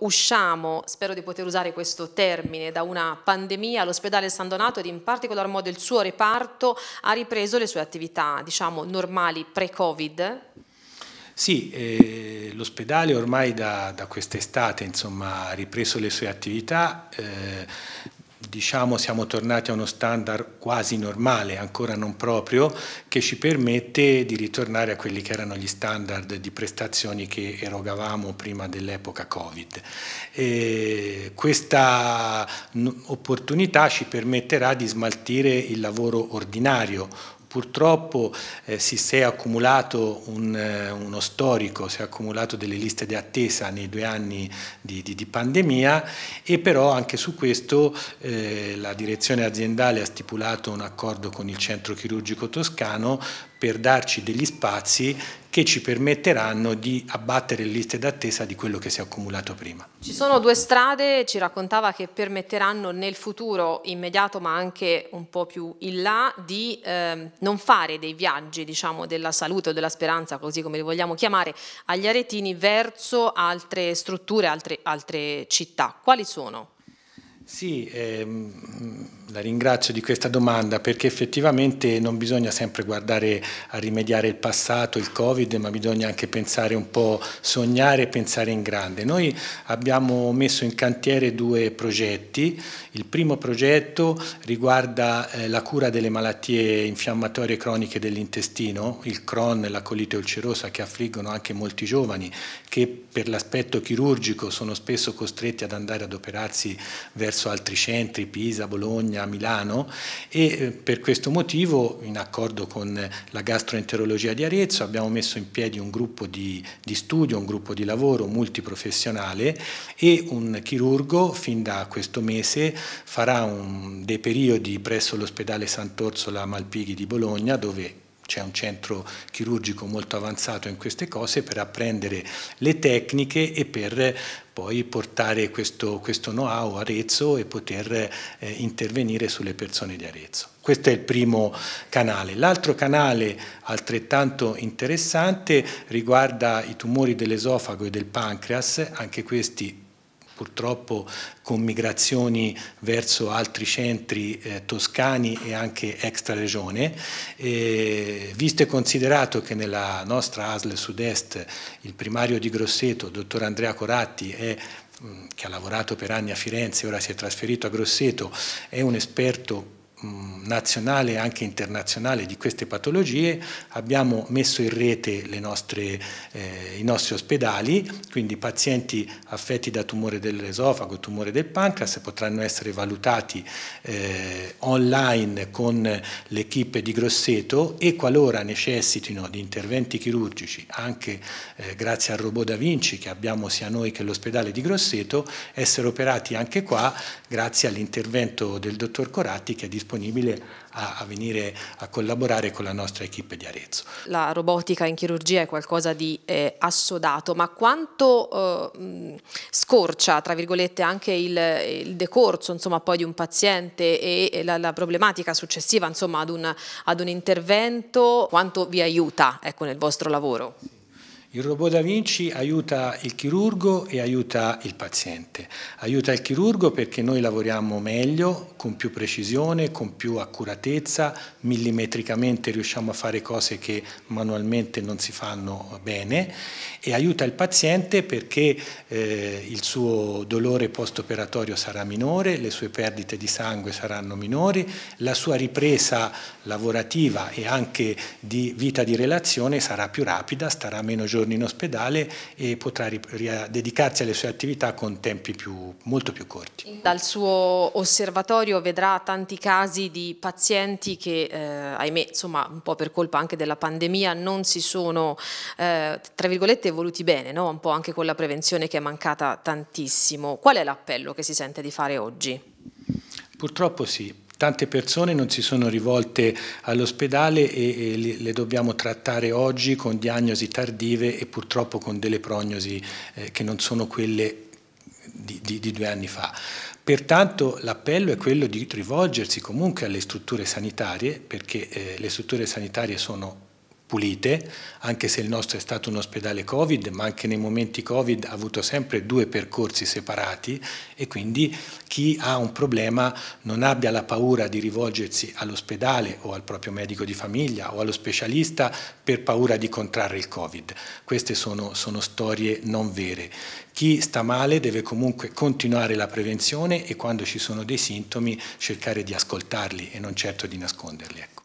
Usciamo, spero di poter usare questo termine, da una pandemia, l'ospedale San Donato ed in particolar modo il suo reparto ha ripreso le sue attività, diciamo, normali pre-Covid? Sì, eh, l'ospedale ormai da, da quest'estate ha ripreso le sue attività, eh, diciamo siamo tornati a uno standard quasi normale, ancora non proprio, che ci permette di ritornare a quelli che erano gli standard di prestazioni che erogavamo prima dell'epoca Covid. E questa opportunità ci permetterà di smaltire il lavoro ordinario Purtroppo eh, si, si, è accumulato un, eh, uno storico, si è accumulato delle liste di attesa nei due anni di, di, di pandemia e però anche su questo eh, la direzione aziendale ha stipulato un accordo con il centro chirurgico toscano per darci degli spazi che ci permetteranno di abbattere le liste d'attesa di quello che si è accumulato prima. Ci sono due strade, ci raccontava, che permetteranno nel futuro immediato ma anche un po' più in là di eh, non fare dei viaggi diciamo, della salute o della speranza, così come li vogliamo chiamare, agli aretini verso altre strutture, altre, altre città. Quali sono? Sì, ehm, la ringrazio di questa domanda perché effettivamente non bisogna sempre guardare a rimediare il passato, il Covid, ma bisogna anche pensare un po', sognare e pensare in grande. Noi abbiamo messo in cantiere due progetti. Il primo progetto riguarda eh, la cura delle malattie infiammatorie croniche dell'intestino, il Crohn e la colite ulcerosa che affliggono anche molti giovani che per l'aspetto chirurgico sono spesso costretti ad andare ad operarsi verso verso altri centri, Pisa, Bologna, Milano e eh, per questo motivo in accordo con la gastroenterologia di Arezzo abbiamo messo in piedi un gruppo di, di studio, un gruppo di lavoro multiprofessionale e un chirurgo fin da questo mese farà un, dei periodi presso l'ospedale Sant'Orsola Malpighi di Bologna dove c'è un centro chirurgico molto avanzato in queste cose per apprendere le tecniche e per poi portare questo, questo know-how a Arezzo e poter eh, intervenire sulle persone di Arezzo. Questo è il primo canale. L'altro canale altrettanto interessante riguarda i tumori dell'esofago e del pancreas, anche questi purtroppo con migrazioni verso altri centri eh, toscani e anche extra regione. E, visto e considerato che nella nostra ASL Sud-Est il primario di Grosseto, dottor Andrea Coratti, è mm, che ha lavorato per anni a Firenze, e ora si è trasferito a Grosseto, è un esperto Mm, nazionale e anche internazionale di queste patologie, abbiamo messo in rete nostre, eh, i nostri ospedali, quindi pazienti affetti da tumore dell'esofago, tumore del pancreas potranno essere valutati eh, online con l'equipe di Grosseto e qualora necessitino di interventi chirurgici, anche eh, grazie al robot da Vinci che abbiamo sia noi che l'ospedale di Grosseto, essere operati anche qua grazie all'intervento del dottor Coratti che è disponibile disponibile a, a venire a collaborare con la nostra equipe di Arezzo. La robotica in chirurgia è qualcosa di eh, assodato, ma quanto eh, scorcia, tra virgolette, anche il, il decorso insomma, di un paziente e, e la, la, problematica successiva insomma, ad, un, ad, un, intervento, quanto vi aiuta ecco, nel vostro lavoro? Il robot da Vinci aiuta il chirurgo e aiuta il paziente. Aiuta il chirurgo perché noi lavoriamo meglio, con più precisione, con più accuratezza, millimetricamente riusciamo a fare cose che manualmente non si fanno bene e aiuta il paziente perché eh, il suo dolore post-operatorio sarà minore, le sue perdite di sangue saranno minori, la sua ripresa lavorativa e anche di vita di relazione sarà più rapida, starà meno giorni giorni in ospedale e potrà dedicarsi alle sue attività con tempi più, molto più corti. Dal suo osservatorio vedrà tanti casi di pazienti che, eh, ahimè, insomma, un po' per colpa anche della pandemia, non si sono, eh, tra virgolette, evoluti bene, no? un po' anche con la prevenzione che è mancata tantissimo. Qual è l'appello che si sente di fare oggi? Purtroppo sì, Tante persone non si sono rivolte all'ospedale e, e, le dobbiamo trattare oggi con diagnosi tardive e purtroppo con delle prognosi eh, che non sono quelle di, di, di due anni fa. Pertanto l'appello è quello di rivolgersi comunque alle strutture sanitarie, perché eh, le strutture sanitarie sono pulite, anche se il nostro è stato un ospedale Covid, ma anche nei momenti Covid ha avuto sempre due percorsi separati e quindi chi ha un problema non abbia la paura di rivolgersi all'ospedale o al proprio medico di famiglia o allo specialista per paura di contrarre il Covid. Queste sono, sono storie non vere. Chi sta male deve comunque continuare la prevenzione e quando ci sono dei sintomi cercare di ascoltarli e non certo di nasconderli. Ecco.